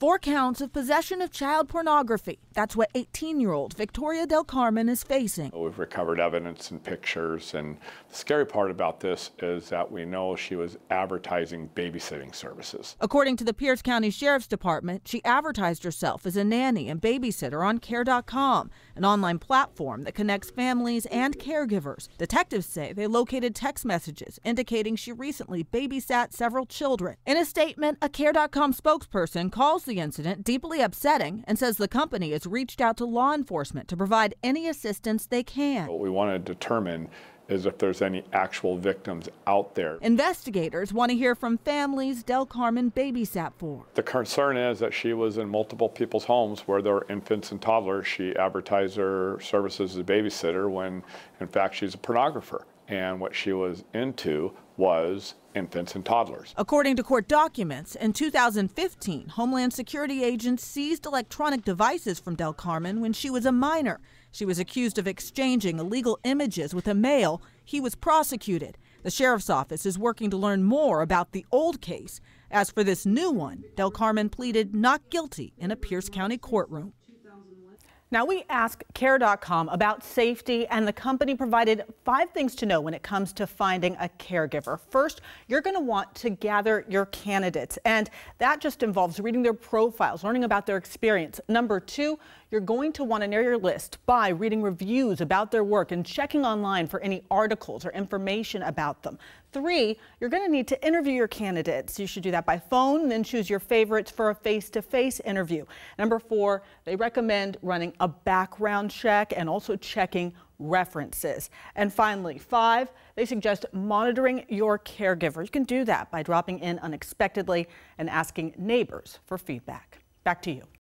Four counts of possession of child pornography. That's what 18 year old Victoria Del Carmen is facing. We've recovered evidence and pictures. And the scary part about this is that we know she was advertising babysitting services. According to the Pierce County Sheriff's Department, she advertised herself as a nanny and babysitter on Care.com, an online platform that connects families and caregivers. Detectives say they located text messages indicating she recently babysat several children. In a statement, a Care.com spokesperson calls the incident deeply upsetting and says the company has reached out to law enforcement to provide any assistance they can. What we want to determine is if there's any actual victims out there. Investigators want to hear from families Del Carmen babysat for. The concern is that she was in multiple people's homes where there were infants and toddlers. She advertised her services as a babysitter when, in fact, she's a pornographer. And what she was into was infants and toddlers. According to court documents, in 2015, Homeland Security agents seized electronic devices from Del Carmen when she was a minor. She was accused of exchanging illegal images with a male. He was prosecuted. The sheriff's office is working to learn more about the old case. As for this new one, Del Carmen pleaded not guilty in a Pierce County courtroom. Now we asked care.com about safety and the company provided five things to know when it comes to finding a caregiver. First, you're going to want to gather your candidates and that just involves reading their profiles, learning about their experience. Number two, you're going to want to narrow your list by reading reviews about their work and checking online for any articles or information about them. Three, you're going to need to interview your candidates. You should do that by phone, then choose your favorites for a face-to-face -face interview. Number four, they recommend running a background check and also checking references. And finally, five, they suggest monitoring your caregiver. You can do that by dropping in unexpectedly and asking neighbors for feedback. Back to you.